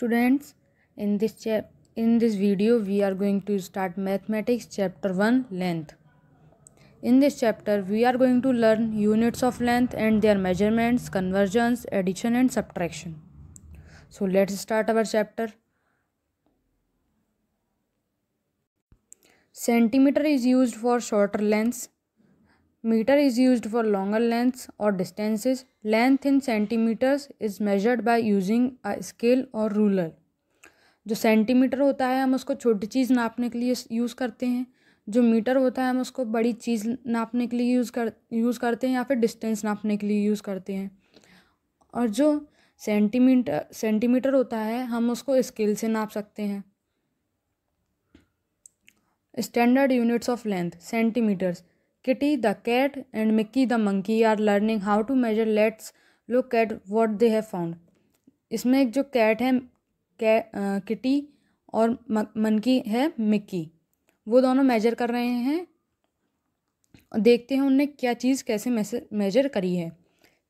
students in this chap in this video we are going to start mathematics chapter 1 length in this chapter we are going to learn units of length and their measurements conversions addition and subtraction so let's start our chapter centimeter is used for shorter lengths metre is use for longer lengths और distances length in centimetres is measured by using a scale और ruler जो centimetre होता है हम उसको छोटी चीज़ नापने के लिए यूज़ करते हैं जो मीटर होता है हम उसको बड़ी चीज़ नापने के लिए यूज़ कर यूज़ करते हैं या फिर डिस्टेंस नापने के लिए यूज़ करते हैं और जो सेंटीमीटर सेंटीमीटर होता है हम उसको स्केल से नाप सकते हैं standard units of length centimetres Kitty the cat and Mickey the monkey are learning how to measure let's look cat what they have found इसमें एक जो कैट है किटी और मंकी है मिक्की वो दोनों मेजर कर रहे हैं देखते हैं उनने क्या चीज़ कैसे मेजर करी है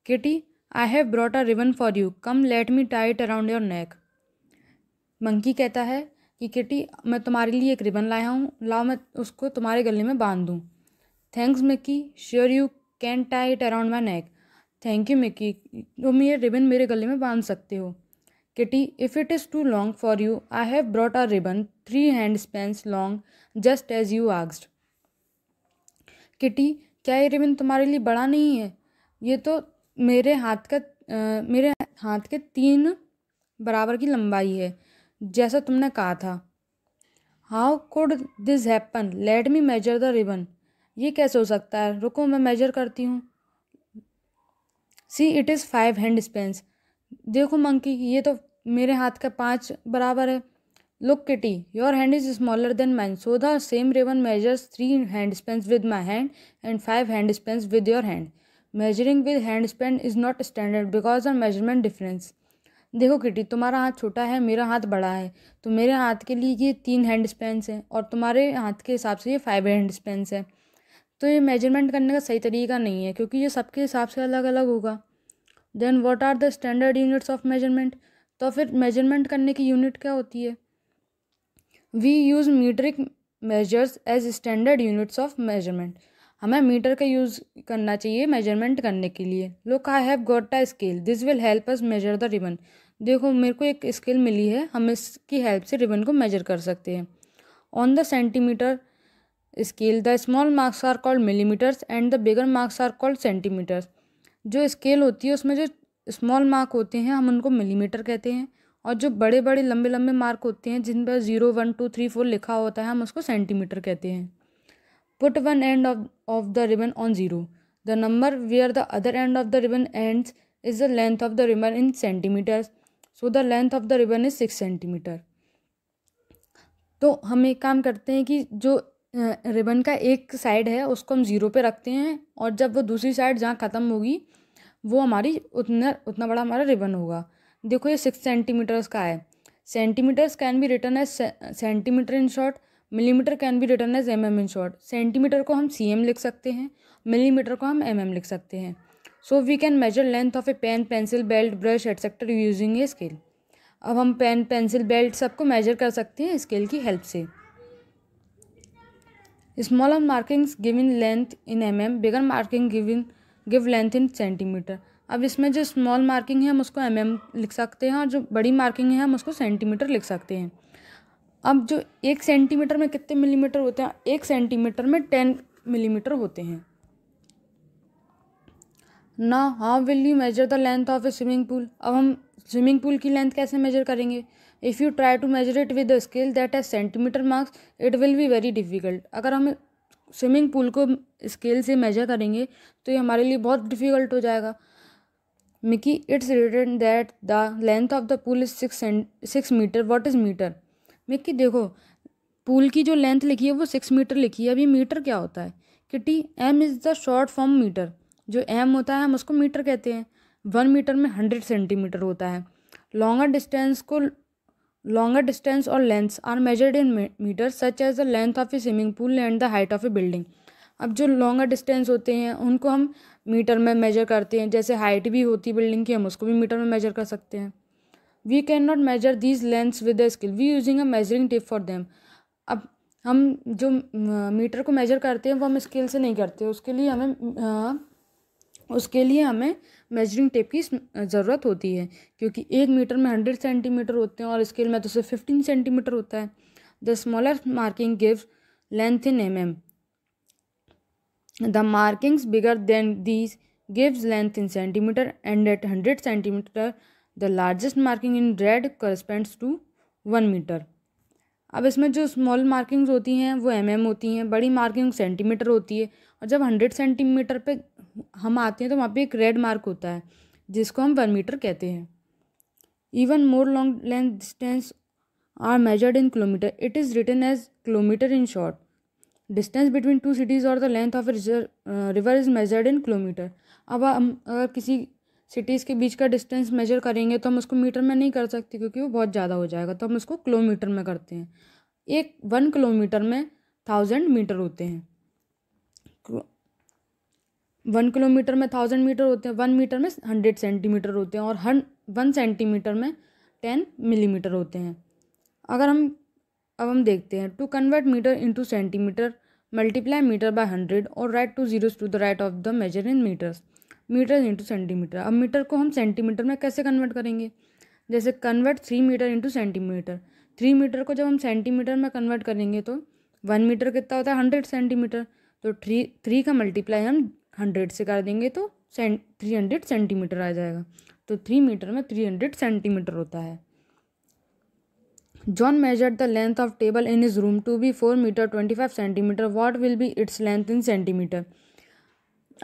Kitty I have brought a ribbon for you come let me tie it around your neck monkey कहता है कि किटी मैं तुम्हारे लिए एक रिबन लाया हूँ लाओ मैं उसको तुम्हारे गले में बांध दूँ thanks Mickey sure you can tie it around my neck thank you Mickey तुम ये रिबन मेरे गले में बांध सकते हो Kitty if it is too long for you I have brought a ribbon three hand spans long just as you आग्स्ड Kitty क्या ये रिबन तुम्हारे लिए बड़ा नहीं है ये तो मेरे हाथ का आ, मेरे हाथ के तीन बराबर की लंबाई है जैसा तुमने कहा था how could this happen let me measure the ribbon ये कैसे हो सकता है रुको मैं मेजर करती हूँ see it is five hand spans देखो मंकी ये तो मेरे हाथ का पाँच बराबर है look Kitty your hand is smaller than mine so the same ribbon measures three hand spans with my hand and five hand spans with your hand measuring with hand span is not standard because of measurement difference देखो Kitty तुम्हारा हाथ छोटा है मेरा हाथ बड़ा है तो मेरे हाथ के लिए ये तीन हैंड स्पेंस हैं और तुम्हारे हाथ के हिसाब से ये फाइव हैंड स्पेंस हैं तो ये मेजरमेंट करने का सही तरीका नहीं है क्योंकि ये सबके हिसाब से अलग अलग होगा then what are the standard units of measurement तो फिर मेजरमेंट करने की यूनिट क्या होती है we use metric measures as standard units of measurement हमें मीटर का यूज़ करना चाहिए मेजरमेंट करने के लिए look I have got a scale this will help us measure the ribbon देखो मेरे को एक स्केल मिली है हम इसकी हेल्प से रिबन को मेजर कर सकते हैं on the centimetre scale the small marks are called millimetres and the bigger marks are called centimetres जो स्केल होती है उसमें जो स्मॉल मार्क होते हैं हम उनको मिलीमीटर कहते हैं और जो बड़े बड़े लंबे लंबे मार्क होते हैं जिन पर zero one two three four लिखा होता है हम उसको सेंटीमीटर कहते हैं put one end of of the ribbon on zero the number where the other end of the ribbon ends is the length of the ribbon in centimetres so the length of the ribbon is six centimetre तो हम एक काम करते हैं कि जो ribbon का एक साइड है उसको हम ज़ीरो पे रखते हैं और जब वो दूसरी साइड जहाँ ख़त्म होगी वो हमारी उतना उतना बड़ा हमारा रिबन होगा देखो ये सिक्स सेंटीमीटर्स का है centimetres can be written as centimetre in short millimetre can be written as M M in short centimetre को हम सी एम लिख सकते हैं मिलीमीटर को हम एम mm एम लिख सकते हैं so we can measure length of a pen pencil belt brush etcetera using a scale अब हम पेन पेंसिल बेल्ट सबको मेजर कर सकते हैं स्केल की हेल्प से smaller markings given length in mm bigger marking given give length in centimeter अब इसमें जो स्मॉल मार्किंग है हम उसको एम mm एम लिख सकते हैं और जो बड़ी मार्किंग है हम उसको सेंटीमीटर लिख सकते हैं अब जो एक सेंटीमीटर में कितने मिलीमीटर होते हैं एक सेंटीमीटर में टेन मिलीमीटर होते हैं ना how will you measure the length of a swimming pool अब हम स्विमिंग पूल की लेंथ कैसे मेजर करेंगे if you try to measure it with scale that है centimetre marks it will be very difficult अगर हम स्विमिंग पूल को स्केल से मेजर करेंगे तो ये हमारे लिए बहुत डिफ़िकल्ट हो जाएगा Mickey it's written that the length of the pool is six six metre what is metre Mickey देखो पूल की जो लेंथ लिखी है वो सिक्स मीटर लिखी है अभी मीटर क्या होता है Kitty M is the short form metre जो एम होता है हम उसको मीटर कहते हैं वन मीटर में हंड्रेड सेंटीमीटर होता है लॉन्गर डिस्टेंस को Longer distance or lengths are measured in meters such as the length of a swimming pool and the height of a building. अब जो longer distance होते हैं उनको हम meter में measure करते हैं जैसे height भी होती है बिल्डिंग की हम उसको भी मीटर में मेजर कर सकते हैं we cannot measure these lengths with a scale we using a measuring measuring for them अब हम जो मीटर को मेजर करते हैं वो हम स्केल से नहीं करते उसके लिए हमें उसके लिए हमें मेजरिंग टेप की ज़रूरत होती है क्योंकि एक मीटर में हंड्रेड सेंटीमीटर होते हैं और स्केल में तो सिर्फ फिफ्टीन सेंटीमीटर होता है the smaller marking give length in M M the markings bigger than these gives length in centimetre and eight hundred centimetre the largest marking in red corresponds to one metre अब इसमें जो small markings होती हैं वो M mm M होती हैं बड़ी marking centimetre होती है और जब हंड्रेड सेंटीमीटर पे हम आते हैं तो वहाँ पे एक रेड मार्क होता है जिसको हम वन मीटर कहते हैं even more long length distance are measured in kilometre it is written as kilometre in short distance between two cities और the length of river is measured in kilometre अब हम अगर किसी सिटीज़ के बीच का distance measure करेंगे तो हम उसको मीटर में नहीं कर सकते क्योंकि वो बहुत ज़्यादा हो जाएगा तो हम उसको किलोमीटर में करते हैं एक वन किलोमीटर में थाउजेंड मीटर होते हैं वन किलोमीटर में थाउजेंड मीटर होते हैं वन मीटर में हंड्रेड सेंटीमीटर होते हैं और हन वन सेंटीमीटर में टेन मिलीमीटर होते हैं अगर हम अब हम देखते हैं to convert metre into centimetre multiply metre by hundred और write two zero to the right of the measure in metres metre into centimetre अब मीटर को हम सेंटीमीटर में कैसे कन्वर्ट करेंगे जैसे convert three metre into centimetre three metre को जब हम सेंटीमीटर में कन्वर्ट करेंगे तो वन मीटर कितना होता है हंड्रेड सेंटीमीटर तो थ्री थ्री का मल्टीप्लाई हम हंड्रेड से कर देंगे तो थ्री हंड्रेड सेंटीमीटर आ जाएगा तो थ्री मीटर में थ्री हंड्रेड सेंटीमीटर होता है John measured the length of table in his room to be four metre twenty five centimetre what will be its length in centimetre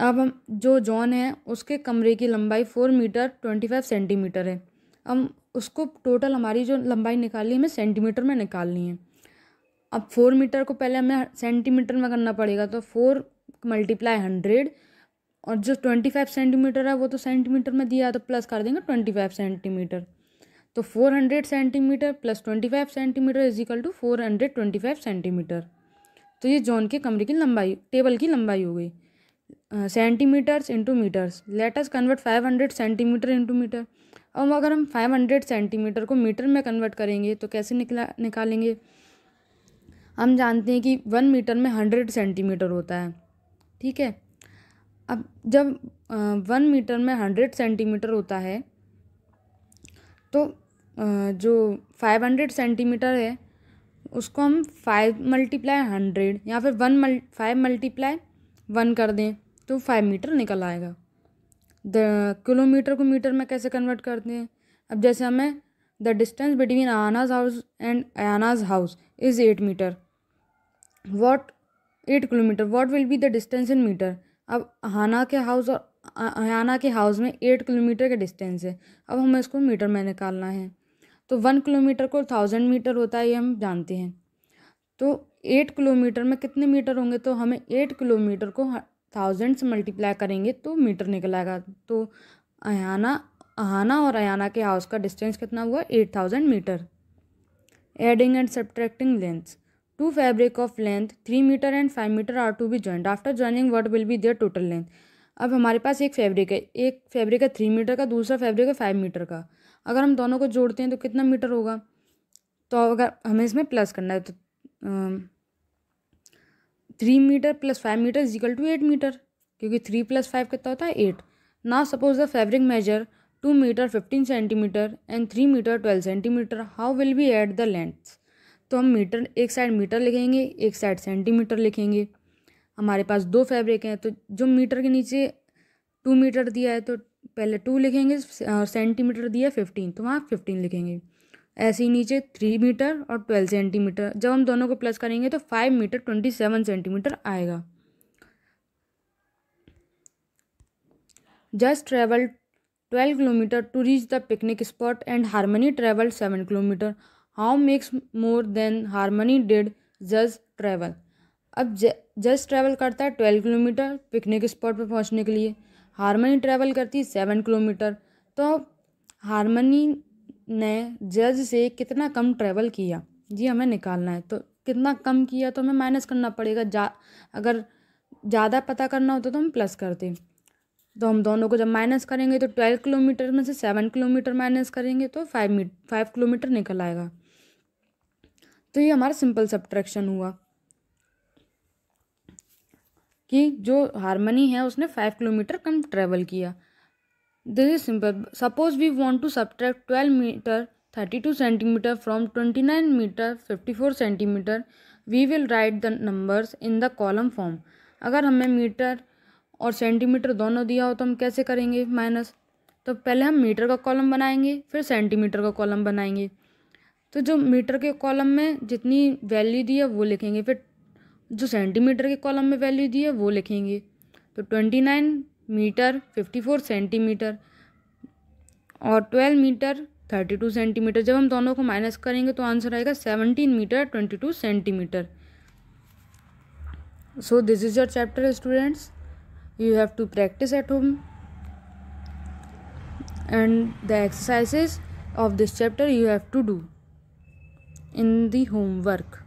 अब हम जो John है उसके कमरे की लंबाई four metre twenty five centimetre है हम उसको टोटल हमारी जो लंबाई निकालनी है हमें सेंटीमीटर में निकालनी है अब फोर मीटर को पहले हमें सेंटीमीटर में करना पड़ेगा तो फोर मल्टीप्लाई हंड्रेड और जो ट्वेंटी फाइव सेंटीमीटर है वो तो सेंटीमीटर में दिया तो प्लस कर देंगे ट्वेंटी फाइव सेंटीमीटर तो four hundred centimetre plus twenty five centimetre is equal to four hundred twenty five centimetre तो ये जोन के कमरे की लंबाई टेबल की लंबाई हो गई centimetres into metres let's convert five hundred centimetre into metre अब अगर हम फाइव हंड्रेड सेंटीमीटर को मीटर में कन्वर्ट करेंगे तो कैसे निकला निकालेंगे हम जानते हैं कि वन मीटर में हंड्रेड सेंटीमीटर होता है ठीक है अब जब वन मीटर में हंड्रेड सेंटीमीटर होता है तो जो फाइव हंड्रेड सेंटीमीटर है उसको हम फाइव मल्टीप्लाई हंड्रेड या फिर वन मल फाइव मल्टीप्लाई वन कर दें तो फाइव मीटर निकल आएगा द किलोमीटर को मीटर में कैसे कन्वर्ट करते हैं अब जैसे हमें the distance between Hannah's house and Hannah's house is eight metre what eight kilometre what will be the distance in metre अब हाना के हाउस और हाना के हाउस में एट किलोमीटर का डिस्टेंस है अब हमें इसको मीटर में निकालना है तो वन किलोमीटर को थाउजेंड मीटर होता है ये हम जानते हैं तो एट किलोमीटर में कितने मीटर होंगे तो हमें एट किलोमीटर को थाउजेंड से मल्टीप्लाई करेंगे तो मीटर निकल आएगा तो अना अहाना और अयाना के हाउस का डिस्टेंस कितना हुआ eight thousand metre adding and subtracting length to fabric of length three metre and five metre are to be joint after joining what will be there total length अब हमारे पास एक फैब्रिक है एक fabric है three metre का दूसरा fabric है five metre का अगर हम दोनों को जोड़ते हैं तो कितना मीटर होगा तो अगर हमें इसमें प्लस करना है तो three metre plus five metre is equal to eight metre क्योंकि थ्री प्लस फाइव कितना होता है एट ना suppose the fabric measure two metre fifteen centimetre and three metre twelve centimetre how will be at the length तो हम metre एक side metre लिखेंगे एक साइड सेंटीमीटर लिखेंगे हमारे पास दो फैब्रिक हैं तो जो मीटर के नीचे टू मीटर दिया है तो पहले टू लिखेंगे और सेंटीमीटर दिया फिफ्टीन तो वहाँ फिफ्टीन लिखेंगे ऐसे ही नीचे थ्री मीटर और ट्वेल्व सेंटीमीटर जब हम दोनों को प्लस करेंगे तो five metre twenty seven centimetre आएगा just travel twelve kilometre to reach the picnic spot and Harmony travel seven kilometre how makes more than Harmony did just travel अब just travel करता है ट्वेल्व किलोमीटर पिकनिक स्पॉट पर पहुंचने के लिए harmony travel करती है सेवन किलोमीटर तो हारमनी ने जज से कितना कम ट्रैवल किया जी हमें निकालना है तो कितना कम किया तो हमें माइनस करना पड़ेगा जा अगर ज़्यादा पता करना होता तो हम प्लस करते तो हम दोनों को जब माइनस करेंगे तो ट्वेल्व किलोमीटर में से सेवन किलोमीटर माइनस करेंगे तो फाइव फाइव किलोमीटर निकल आएगा तो ये हमारा सिंपल सब्ट्रैक्शन हुआ कि जो हारमनी है उसने फाइव किलोमीटर कम ट्रेवल किया this is simple suppose we want to subtract twelve metre thirty two centimetre from twenty nine metre fifty four centimetre we will write the numbers in the column form अगर हमें metre और centimetre दोनों दिया हो तो हम कैसे करेंगे माइनस तो पहले हम मीटर का कॉलम बनाएंगे फिर सेंटीमीटर का कॉलम बनाएंगे तो जो मीटर के कॉलम में जितनी वैल्यू दी है वो लिखेंगे फिर जो सेंटीमीटर के कॉलम में वैल्यू दी है वो लिखेंगे तो twenty nine metre fifty four centimetre और twelve metre thirty two centimetre जब हम दोनों को माइनस करेंगे तो आंसर आएगा seventeen metre twenty two centimetre so this is your chapter students you have to practise at home and the exercises of this chapter you have to do in the homework